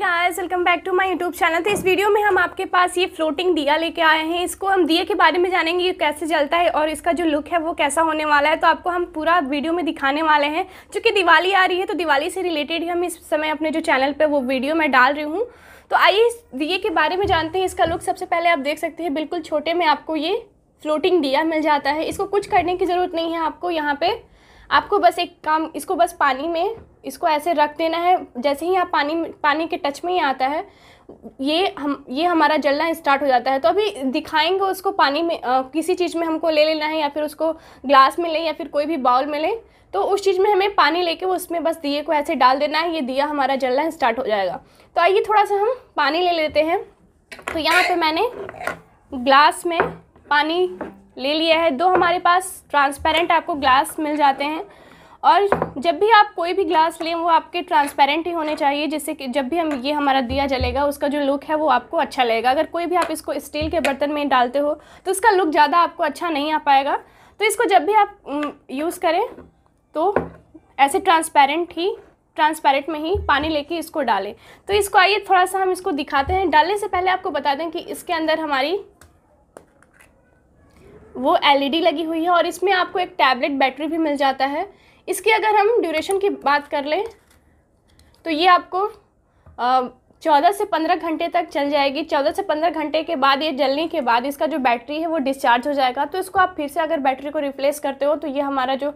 guys welcome back to my YouTube channel तो इस video में हम आपके पास ये फ्लोटिंग दिया लेके आए हैं इसको हम दिए के बारे में जानेंगे ये कैसे जलता है और इसका जो लुक है वो कैसा होने वाला है तो आपको हम पूरा वीडियो में दिखाने वाले हैं चूँकि दिवाली आ रही है तो दिवाली से रिलेटेड ही हम इस समय अपने जो चैनल पर वो वीडियो मैं डाल रही हूँ तो आइए इस दिए के बारे में जानते हैं इसका लुक सबसे पहले आप देख सकते हैं बिल्कुल छोटे में आपको ये फ्लोटिंग दिया मिल जाता है इसको कुछ करने की ज़रूरत नहीं है आपको यहाँ पर आपको बस एक काम इसको बस पानी में इसको ऐसे रख देना है जैसे ही आप पानी पानी के टच में ही आता है ये हम ये हमारा जलना स्टार्ट हो जाता है तो अभी दिखाएंगे उसको पानी में आ, किसी चीज़ में हमको ले लेना है या फिर उसको ग्लास में लें या फिर कोई भी बाउल में लें तो उस चीज़ में हमें पानी लेके उसमें बस दिए को ऐसे डाल देना है ये दिया हमारा जलना स्टार्ट हो जाएगा तो आइए थोड़ा सा हम पानी ले लेते हैं तो यहाँ पर मैंने ग्लास में पानी ले लिया है दो हमारे पास ट्रांसपेरेंट आपको ग्लास मिल जाते हैं और जब भी आप कोई भी ग्लास लें वो आपके ट्रांसपेरेंट ही होने चाहिए जिससे कि जब भी हम ये हमारा दिया जलेगा उसका जो लुक है वो आपको अच्छा लगेगा अगर कोई भी आप इसको स्टील के बर्तन में डालते हो तो उसका लुक ज़्यादा आपको अच्छा नहीं आ पाएगा तो इसको जब भी आप यूज़ करें तो ऐसे ट्रांसपेरेंट ही ट्रांसपेरेंट में ही पानी लेके इसको डालें तो इसको आइए थोड़ा सा हम इसको दिखाते हैं डालने से पहले आपको बता दें कि इसके अंदर हमारी वो एलईडी e लगी हुई है और इसमें आपको एक टैबलेट बैटरी भी मिल जाता है इसकी अगर हम ड्यूरेशन की बात कर लें तो ये आपको चौदह से पंद्रह घंटे तक चल जाएगी चौदह से पंद्रह घंटे के बाद ये जलने के बाद इसका जो बैटरी है वो डिस्चार्ज हो जाएगा तो इसको आप फिर से अगर बैटरी को रिप्लेस करते हो तो ये हमारा जो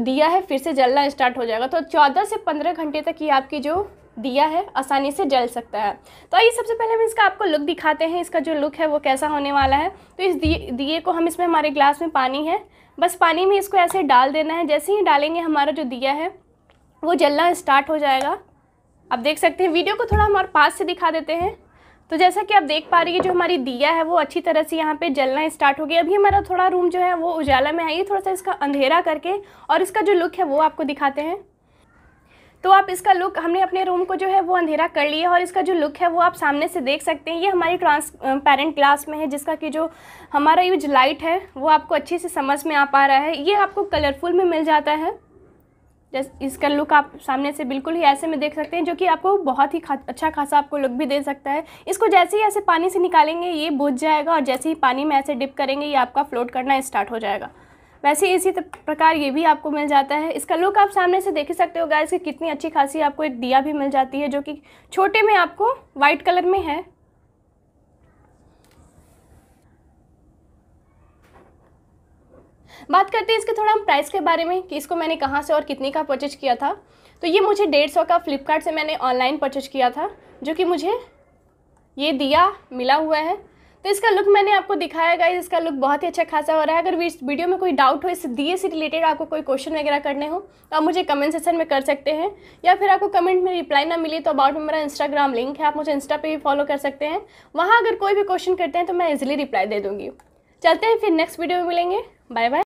दिया है फिर से जलना स्टार्ट हो जाएगा तो चौदह से पंद्रह घंटे तक ये आपकी जो दिया है आसानी से जल सकता है तो आइए सबसे पहले हम इसका आपको लुक दिखाते हैं इसका जो लुक है वो कैसा होने वाला है तो इस दिए को हम इसमें हमारे ग्लास में पानी है बस पानी में इसको ऐसे डाल देना है जैसे ही डालेंगे हमारा जो दिया है वो जलना स्टार्ट हो जाएगा आप देख सकते हैं वीडियो को थोड़ा हम और पास से दिखा देते हैं तो जैसा कि आप देख पा रही है जो हमारी दिया है वो अच्छी तरह से यहाँ पे जलना स्टार्ट हो गया अभी हमारा थोड़ा रूम जो है वो उजाला में है थोड़ा सा इसका अंधेरा करके और इसका जो लुक है वो आपको दिखाते हैं तो आप इसका लुक हमने अपने रूम को जो है वो अंधेरा कर लिया और इसका जो लुक है वो आप सामने से देख सकते हैं ये हमारी ट्रांसपेरेंट ग्लास में है जिसका कि जो हमारा यूज लाइट है वो आपको अच्छे से समझ में आ पा रहा है ये आपको कलरफुल में मिल जाता है जैस इसका लुक आप सामने से बिल्कुल ही ऐसे में देख सकते हैं जो कि आपको बहुत ही खा, अच्छा खासा आपको लुक भी दे सकता है इसको जैसे ही ऐसे पानी से निकालेंगे ये बुझ जाएगा और जैसे ही पानी में ऐसे डिप करेंगे ये आपका फ्लोट करना स्टार्ट हो जाएगा वैसे इसी प्रकार ये भी आपको मिल जाता है इसका लुक आप सामने से देख ही सकते हो गाइस कि कितनी अच्छी खासी आपको एक दिया भी मिल जाती है जो कि छोटे में आपको वाइट कलर में है बात करते हैं इसके थोड़ा हम प्राइस के बारे में कि इसको मैंने कहाँ से और कितने का परचेज किया था तो ये मुझे डेढ़ सौ का फ्लिपकार्ट से मैंने ऑनलाइन परचेज किया था जो कि मुझे ये दिया मिला हुआ है तो इसका लुक मैंने आपको दिखाया गाइज इसका लुक बहुत ही अच्छा खासा हो रहा है अगर इस वीडियो में कोई डाउट हो इस दिए से रिलेटेड आपको कोई क्वेश्चन वगैरह करने हो तो आप मुझे कमेंट सेक्शन में कर सकते हैं या फिर आपको कमेंट में रिप्लाई ना मिली तो अबाउट में मेरा इंस्टाग्राम लिंक है आप मुझे इंस्टा पर भी फॉलो कर सकते हैं वहाँ अगर कोई भी क्वेश्चन करते हैं तो मैं इजिली रिप्लाई दे दूँगी चलते हैं फिर नेक्स्ट वीडियो में मिलेंगे बाय बाय